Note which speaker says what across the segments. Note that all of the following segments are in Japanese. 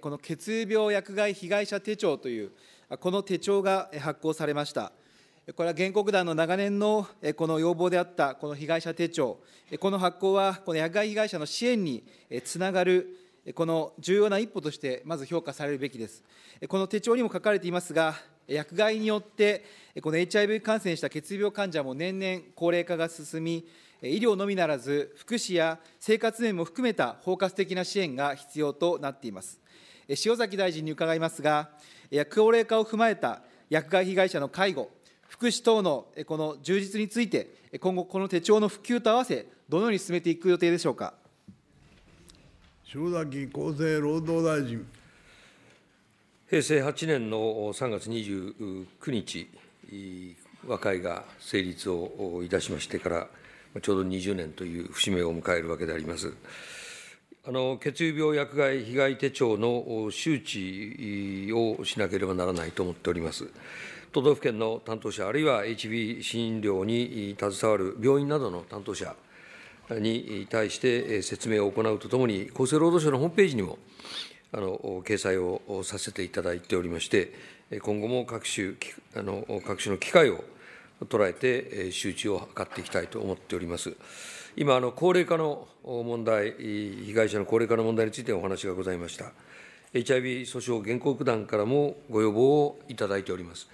Speaker 1: この血病薬害被害者手帳という、この手帳が発行されました。これは原告団の長年のこの要望であったこの被害者手帳、この発行は、この薬害被害者の支援につながる、この重要な一歩として、まず評価されるべきです。この手帳にも書かれていますが、薬害によって、この HIV 感染した血病患者も年々高齢化が進み、医療のみならず、福祉や生活面も含めた包括的な支援が必要となっています。塩崎大臣に伺いますが、高齢化を踏まえた薬害被害者の介護、福祉等のこの充実について、今後、この手帳の普及と合わせ、どのように進めていく予定でしょうか。
Speaker 2: 塩崎厚生労働大
Speaker 1: 臣。
Speaker 3: 平成8年の3月29日、和解が成立をいたしましてから、ちょうど20年という節目を迎えるわけであります。血友病薬害被害手帳の周知をしなければならないと思っております。都道府県の担当者、あるいは HB 診療に携わる病院などの担当者に対して説明を行うとともに、厚生労働省のホームページにもあの掲載をさせていただいておりまして、今後も各種あの各種の機会を捉えて、周知を図っていきたいと思っております。今あの、高齢化の問題、被害者の高齢化の問題についてお話がございました。HIV 訴訟原告団からもご要望をいただいております。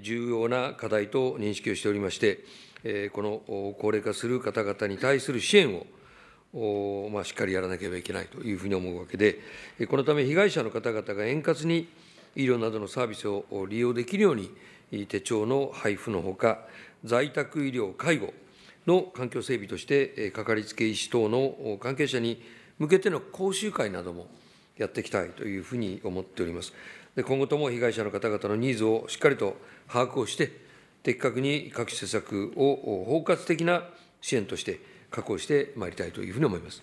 Speaker 3: 重要な課題と認識をしておりまして、この高齢化する方々に対する支援をまあ、しっかりやらなければいけないというふうに思うわけで、このため被害者の方々が円滑に医療などのサービスを利用できるように、手帳の配布のほか、在宅医療、介護、の環境整備として、かかりつけ医師等の関係者に向けての講習会などもやっていきたいというふうに思っております。で今後とも被害者の方々のニーズをしっかりと把握をして、的確に各施策を包括的な支援として確保してまいりたいというふうに思います。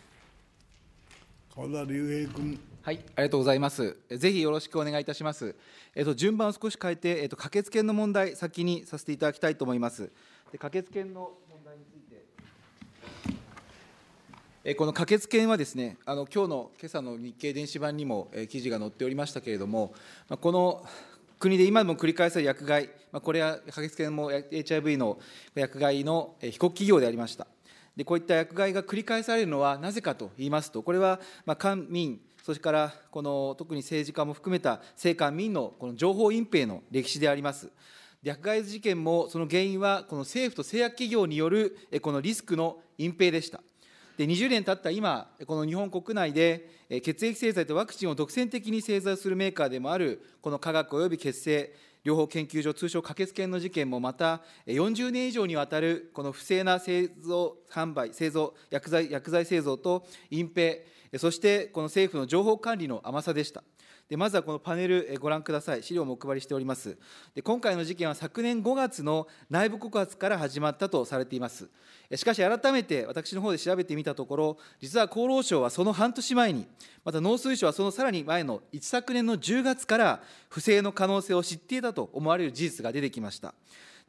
Speaker 1: 河田隆平君。はい、ありがとうございます。ぜひよろしくお願いいたします。えっと順番を少し変えて、えっと駆けつけの問題先にさせていただきたいと思います。で可決権の問題について。この可決権はですね、あの今日の今朝の日経電子版にも記事が載っておりましたけれども、この国で今でも繰り返される薬害、これは可決権も HIV の薬害の被告企業でありました。でこういった薬害が繰り返されるのはなぜかと言いますと、これは官民、それからこの特に政治家も含めた政官民のこの情報隠蔽の歴史であります。略外事件もその原因はこの政府と製薬企業によるこのリスクの隠蔽でした。で20年経った今、この日本国内で血液製剤とワクチンを独占的に製造するメーカーでもある、この科学及び血清、両方研究所、通称可決権の事件もまた、40年以上にわたるこの不正な製造販売、製造薬剤、薬剤製造と隠蔽、そしてこの政府の情報管理の甘さでした。でまずはこのパネル、えご覧ください、資料もお配りしております。で今回の事件は昨年5月の内部告発から始まったとされています。しかし、改めて私の方で調べてみたところ、実は厚労省はその半年前に、また農水省はそのさらに前の一昨年の10月から不正の可能性を知っていたと思われる事実が出てきました。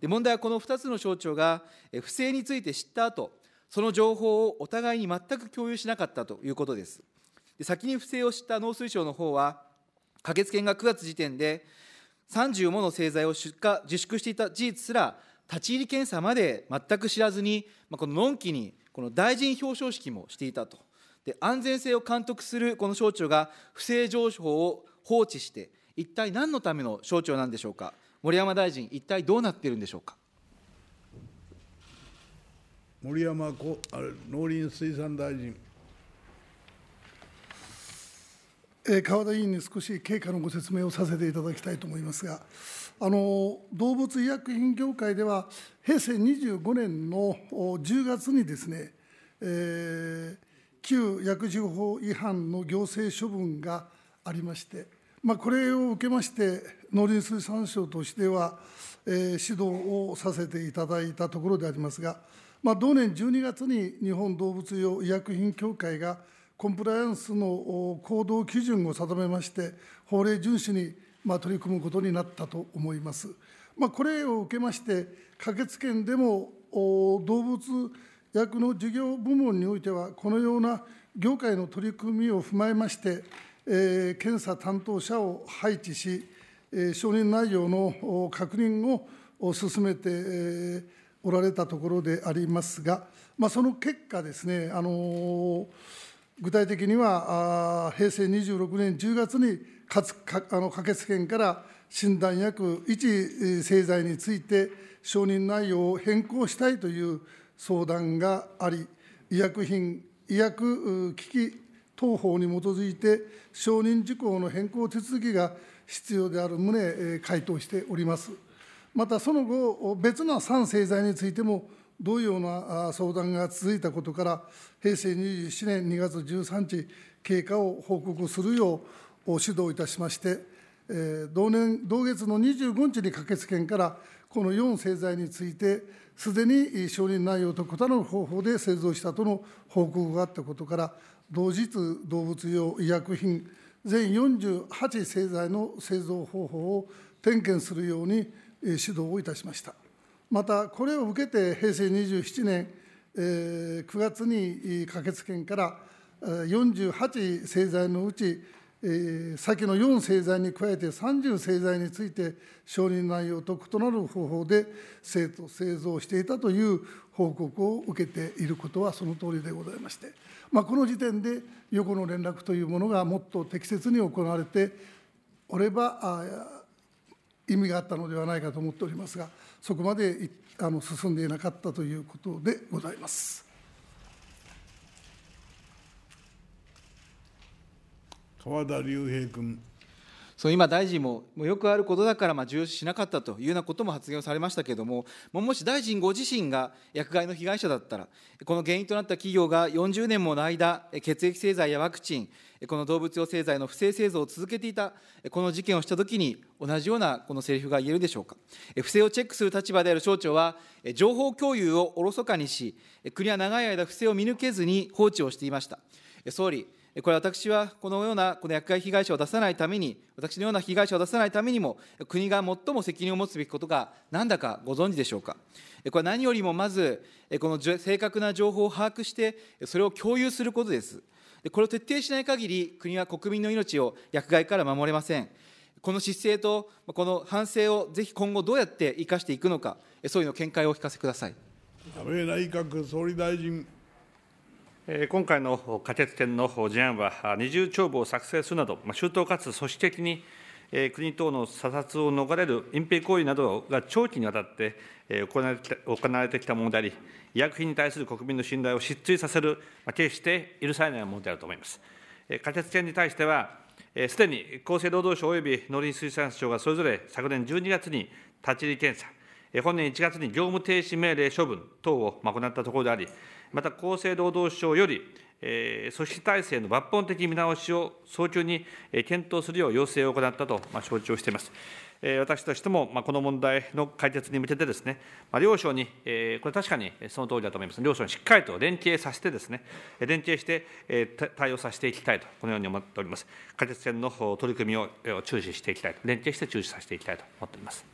Speaker 1: で問題はこの2つの省庁がえ不正について知った後その情報をお互いに全く共有しなかったということです。で先に不正を知った農水省の方は、可決権が9月時点で、30もの製剤を出荷、自粛していた事実すら、立ち入り検査まで全く知らずに、まあ、こののんきに、この大臣表彰式もしていたと。で、安全性を監督するこの省庁が、不正情報を放置して、一体何のための省庁なんでしょうか。森山大臣、一体ど
Speaker 2: うなっているんでしょうか。森山農林水産大臣。川田委員に少し経過のご説明をさせていただきたいと思いますが、あの動物医薬品業界では、平成25年の10月にですね、えー、旧薬事法違反の行政処分がありまして、まあ、これを受けまして、農林水産省としては、えー、指導をさせていただいたところでありますが、まあ、同年12月に日本動物用医薬品協会が、コンプライアンスの行動基準を定めまして、法令遵守に取り組むことになったと思います。まあ、これを受けまして、可決権でも動物薬の事業部門においては、このような業界の取り組みを踏まえまして、検査担当者を配置し、承認内容の確認を進めて、おられたところでありますが、その結果ですね、あのー具体的には、平成26年10月にかつあの可決権から診断薬1製剤について、承認内容を変更したいという相談があり、医薬品、医薬機器等法に基づいて、承認事項の変更手続きが必要である旨、回答しております。またその後、別の3製剤についても、同様な相談が続いたことから、平成27年2月13日、経過を報告するよう指導いたしまして、同年同月の25日に可決権から、この4製剤について、すでに承認内容と異なる方法で製造したとの報告があったことから、同日動物用医薬品、全48製剤の製造方法を点検するように指導をいたしました。また、これを受けて平成27年、9月に可決権から48製剤のうち、先の4製剤に加えて30製剤について承認内容と異なる方法で製造していたという報告を受けていることはその通りでございまして、まあ、この時点で横の連絡というものがもっと適切に行われておれば意味があったのではないかと思っておりますが、そこまであの進んでいなかったということでございます。川田隆平
Speaker 1: 君。そう今、大臣もよくあることだからまあ重視しなかったというようなことも発言をされましたけれども、もし大臣ご自身が薬害の被害者だったら、この原因となった企業が40年もの間、血液製剤やワクチン、この動物用製剤の不正製造を続けていた、この事件をしたときに、同じようなこのセリフが言えるでしょうか。不正をチェックする立場である省庁は、情報共有をおろそかにし、国は長い間不正を見抜けずに放置をしていました。総理、これ私はこのようなこの厄介被害者を出さないために、私のような被害者を出さないためにも、国が最も責任を持つべきことがなんだかご存知でしょうか。これは何よりもまず、この正確な情報を把握して、それを共有することです。でこれを徹底しない限り、国は国民の命を薬害から守れません。この姿勢とこの反省をぜひ今後どうやって生かしてい
Speaker 4: くのか、総理の見解をお聞か
Speaker 2: せください。安倍内閣総理大臣。
Speaker 4: 今回の可決点の事案は、二重帳簿を作成するなど、周到かつ組織的に国等の査察を逃れる隠蔽行為などが長期にわたって行われてきたものであり、医薬品に対する国民の信頼を失墜させる、決して許されないものであると思います。可決権に対しては、すでに厚生労働省および農林水産省がそれぞれ昨年12月に立ち入り検査、本年1月に業務停止命令処分等を行ったところであり、また厚生労働省より、組織体制の抜本的見直しを早急に検討するよう要請を行ったと承知をしています。私としても、この問題の解決に向けてですね、両省に、これ確かにその通りだと思います。両省にしっかりと連携させてですね、連携して対応させていきたいと、このように思っております。解決戦の取り組みを注視していきたいと、連携して注視させていきたいと思っております。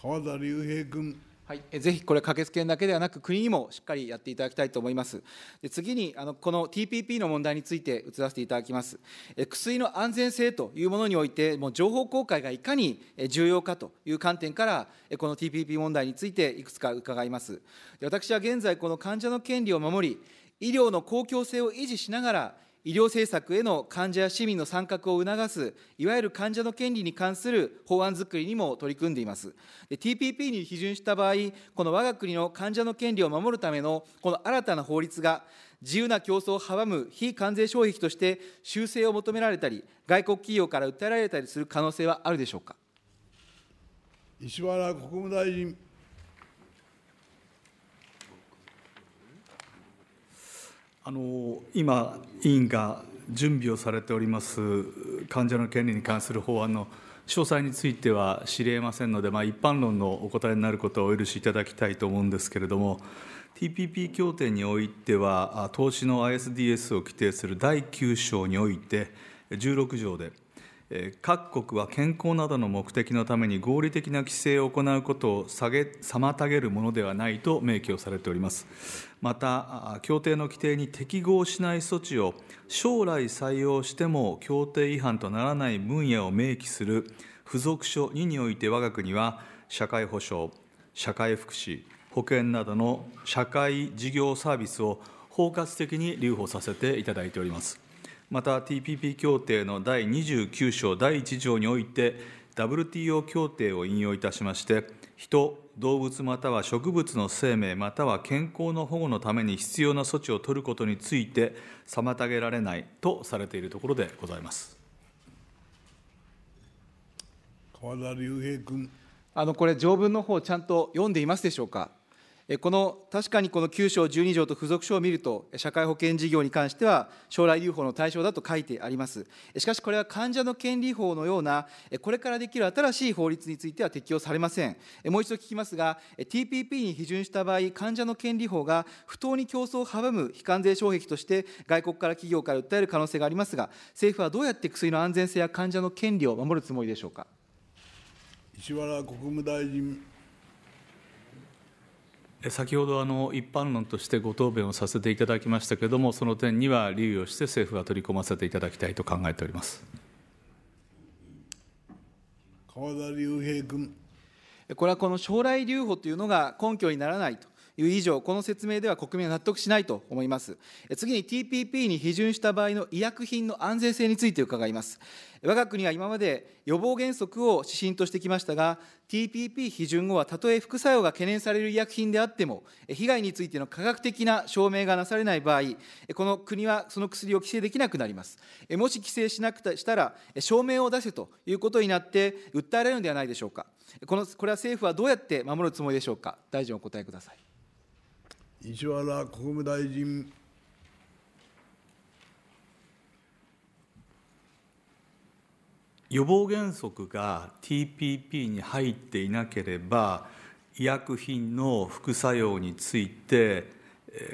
Speaker 2: 川田隆平君。
Speaker 1: はい、ぜひこれ、可決権だけではなく、国にもしっかりやっていただきたいと思います。で次にあの、この TPP の問題について移らせていただきます。え薬の安全性というものにおいて、もう情報公開がいかに重要かという観点から、この TPP 問題についていくつか伺います。で私は現在、この患者の権利を守り、医療の公共性を維持しながら、医療政策への患者や市民の参画を促す、いわゆる患者の権利に関する法案づくりにも取り組んでいます。TPP に批准した場合、この我が国の患者の権利を守るためのこの新たな法律が、自由な競争を阻む非関税障壁として修正を求められたり、外国企業から訴えられたりする可能性はあるでしょうか。石
Speaker 2: 原国務大臣。
Speaker 5: あの今、委員が準備をされております患者の権利に関する法案の詳細については知りえませんので、まあ、一般論のお答えになることはお許しいただきたいと思うんですけれども、TPP 協定においては、投資の ISDS を規定する第9章において、16条で、各国は健康などの目的のために合理的な規制を行うことを下げ妨げるものではないと明記をされております。また、協定の規定に適合しない措置を将来採用しても協定違反とならない分野を明記する付属書2において我が国は社会保障、社会福祉、保険などの社会事業サービスを包括的に留保させていただいております。また TPP 協定の第29章第1条において WTO 協定を引用いたしまして人動物または植物の生命または健康の保護のために必要な措置を取ることについて妨げられないとされているところでございます
Speaker 1: 川田隆平君あのこれ条文の方ちゃんと読んでいますでしょうかこの確かにこの9章、12条と付属書を見ると、社会保険事業に関しては将来留保の対象だと書いてあります。しかし、これは患者の権利法のような、これからできる新しい法律については適用されません。もう一度聞きますが、TPP に批准した場合、患者の権利法が不当に競争を阻む非関税障壁として、外国から企業から訴える可能性がありますが、政府はどうやって薬の安全性や患者の権利を守るつもりでしょうか。
Speaker 2: 石原国務大臣
Speaker 5: 先ほどあの一般論としてご答弁をさせていただきましたけれども、その点には留意をして、政府は取り込ませていただきたいと考えております
Speaker 2: 川田隆平君。
Speaker 1: これはこの将来留保というのが根拠にならないと。いう以上、この説明では国民は納得しないと思います。次に TPP に批准した場合の医薬品の安全性について伺います。我が国は今まで予防原則を指針としてきましたが、TPP 批准後はたとえ副作用が懸念される医薬品であっても、被害についての科学的な証明がなされない場合、この国はその薬を規制できなくなります。もし規制しなくたしたら、証明を出せということになって、訴えられるのではないでしょうか。このこれは政府はどうやって守るつもりでしょうか。大臣お答えください。
Speaker 2: 石原国務大臣。
Speaker 5: 予防原則が TPP に入っていなければ、医薬品の副作用について、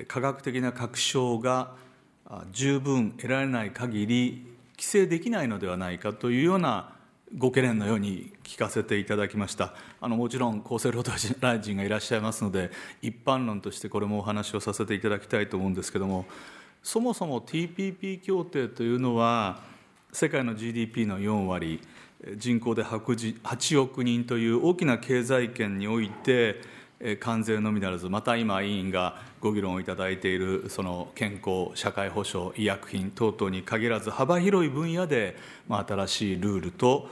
Speaker 5: 科学的な確証が十分得られない限り、規制できないのではないかというようなご懸念のように聞かせていただきましたあのもちろん厚生労働大臣がいらっしゃいますので一般論としてこれもお話をさせていただきたいと思うんですけどもそもそも TPP 協定というのは世界の GDP の4割人口で8億人という大きな経済圏において関税のみならず、また今、委員がご議論をいただいている、その健康、社会保障、医薬品等々に限らず、幅広い分野で、新しいルールと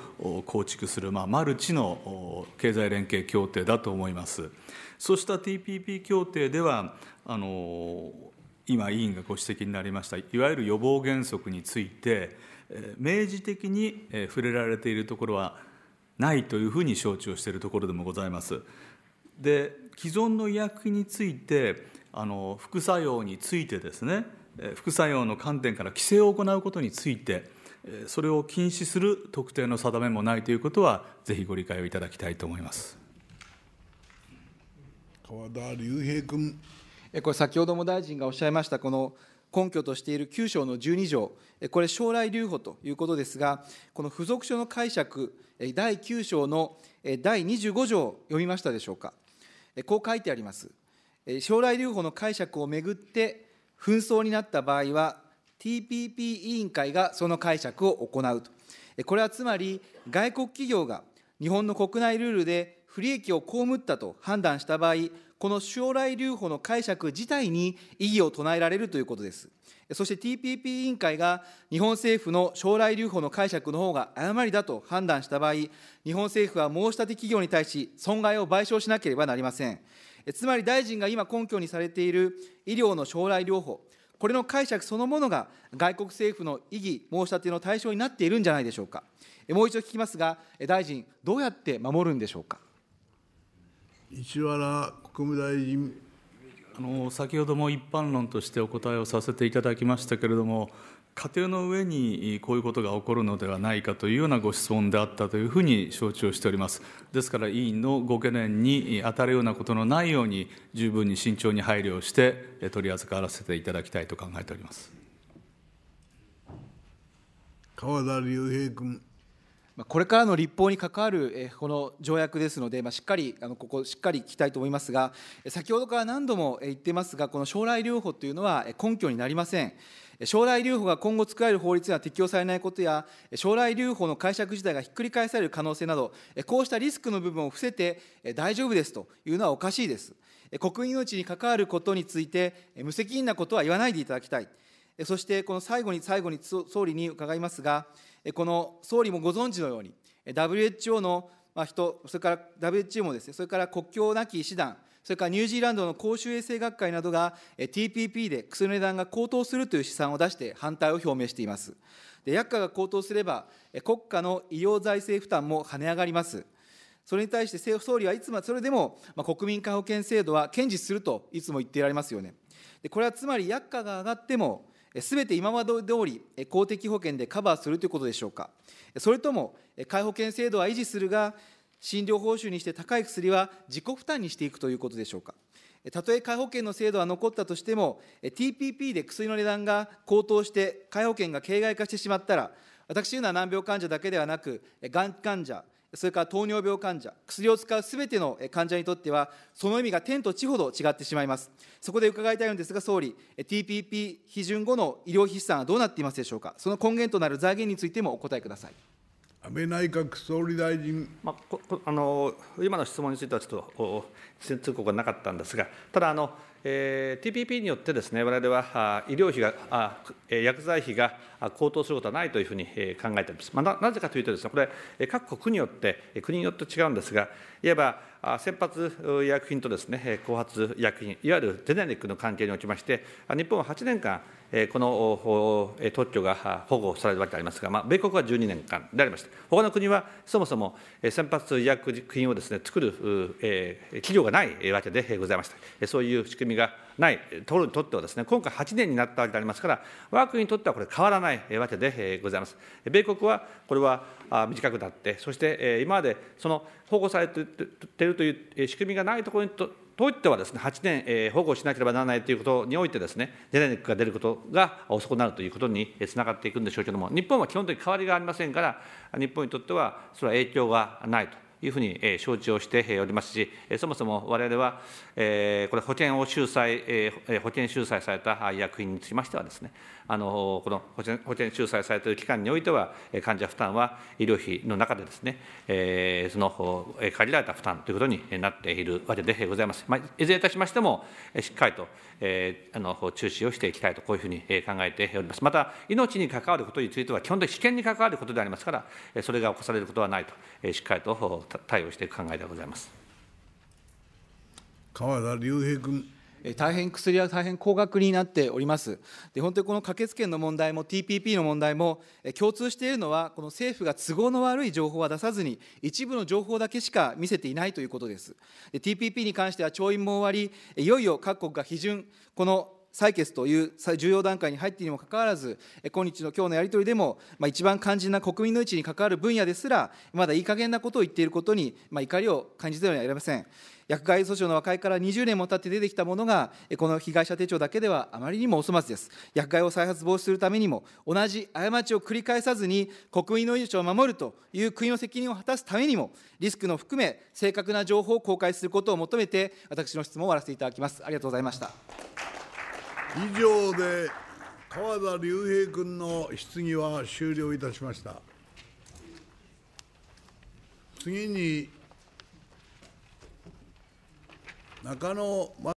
Speaker 5: 構築する、まあ、マルチの経済連携協定だと思います。そうした TPP 協定では、あの今、委員がご指摘になりました、いわゆる予防原則について、明示的に触れられているところはないというふうに承知をしているところでもございます。で既存の医薬品についてあの副作用についてですね副作用の観点から規制を行うことについてそれを禁止する特定の定めもないということはぜひご理解をいただきたいと思います
Speaker 1: 川田隆平君これ先ほども大臣がおっしゃいましたこの根拠としている9章の12条、これ、将来留保ということですが、この付属書の解釈、第9章の第25条読みましたでしょうか。こう書いてあります。将来留保の解釈をめぐって紛争になった場合は、TPP 委員会がその解釈を行うと。これはつまり、外国企業が日本の国内ルールで不利益を被ったと判断した場合、この将来留保の解釈自体に異議を唱えられるということです。そして TPP 委員会が日本政府の将来留保の解釈の方が誤りだと判断した場合、日本政府は申し立て企業に対し損害を賠償しなければなりません。つまり大臣が今根拠にされている医療の将来療法、これの解釈そのものが外国政府の異議申し立ての対象になっているんじゃないでしょうか。もう一度聞きますが、大臣、どうやって守るんでしょうか。
Speaker 2: 石原務大臣。
Speaker 5: あの先ほども一般論としてお答えをさせていただきましたけれども、家庭の上にこういうことが起こるのではないかというようなご質問であったというふうに承知をしております。ですから、委員のご懸念に当たるようなことのないように、十分に慎重に配慮をして、取り扱わせていただきたいと考えております。
Speaker 2: 川田
Speaker 1: 隆平君。これからの立法に関わるこの条約ですので、しっかり、ここ、しっかり聞きたいと思いますが、先ほどから何度も言ってますが、この将来留保というのは根拠になりません。将来留保が今後作られる法律には適用されないことや、将来留保の解釈自体がひっくり返される可能性など、こうしたリスクの部分を伏せて、大丈夫ですというのはおかしいです。国民の命に関わることについて、無責任なことは言わないでいただきたい。そしてこの最後に最後に総理に伺いますが、この総理もご存知のように、WHO の人、それから WHO もですね、それから国境なき医師団、それからニュージーランドの公衆衛生学会などが TPP で薬の値段が高騰するという試算を出して反対を表明しています。で薬価が高騰すれば、国家の医療財政負担も跳ね上がります。それに対して政府総理はいつも、それでも、まあ、国民皆保険制度は堅持するといつも言っていられますよね。でこれはつまり薬価が上がっても、すべて今まで通り公的保険でカバーするということでしょうか、それとも皆保険制度は維持するが、診療報酬にして高い薬は自己負担にしていくということでしょうか。たとえ皆保険の制度は残ったとしても、TPP で薬の値段が高騰して、皆保険が形骸化してしまったら、私のような難病患者だけではなく、がん患者、それから糖尿病患者、薬を使うすべての患者にとっては、その意味が天と地ほど違ってしまいます。そこで伺いたいのですが、総理、TPP 批准後の医療費資産はどうなっていますでしょうか、その根源となる財源についてもお
Speaker 4: 答えください。安倍内閣総理大臣、まあ、こあの今の質問についてはちょっと事前通告がなかったんですが、ただあの、えー、TPP によってです、ね、我々は医療費が、薬剤費が高騰することはないというふうに考えております。まあ、なぜかというとです、ね、これ、各国によって、国によって違うんですが、いわば先発医薬品とです、ね、後発医薬品、いわゆるゼネリックの関係におきまして、日本は8年間、この特許が保護されるわけでありますが、まあ、米国は12年間でありまして、他の国はそもそも先発医薬品をです、ね、作る企業がないわけでございました。そういう仕組みがない、取ととってはですね、今回8年になったわけでありますから、我が国にとってはこれ、変わらないわけでございます。米国はこれは短くなって、そして今までその保護されているという仕組みがないところにと、といってはですね、8年、保護しなければならないということにおいてですね、ジェネリックが出ることが遅くなるということにつながっていくんでしょうけれども、日本は基本的に変わりがありませんから、日本にとってはそれは影響がないというふうに承知をしておりますし、そもそもわれわれは、これ、保険を収載、保険収載された医薬品につきましてはですね、あのこの保険保険収載されている期間においては、患者負担は医療費の中でですね、その限られた負担ということになっているわけでございます。まあ、いずれいたしましても、しっかりとえー、あの注視をしていきたいと、こういうふうに考えております。また、命に関わることについては、基本的に危険に関わることでありますから、それが起こされることはないと、しっかりと対応していく考えでございます。
Speaker 1: 川田隆平君。大変薬は大変高額になっておりますで本当にこの可決権の問題も TPP の問題も共通しているのはこの政府が都合の悪い情報は出さずに一部の情報だけしか見せていないということですで TPP に関しては調印も終わりいよいよ各国が批准この採決という重要段階に入っているにもかかわらず、今日の今日のやり取りでも、まあ、一番肝心な国民の位置に関わる分野ですら、まだいい加減なことを言っていることに、まあ、怒りを感じてはられません。薬害訴訟の和解から20年も経って出てきたものが、この被害者手帳だけではあまりにもおまずです。薬害を再発防止するためにも、同じ過ちを繰り返さずに国民の命を守るという国の責任を果たすためにも、リスクの含め、正確な情報を公開することを求めて、私の質問を終わらせていただきます。ありがとうございました。
Speaker 2: 以上で川田隆平君の質疑は終了いたしました次に
Speaker 1: 中野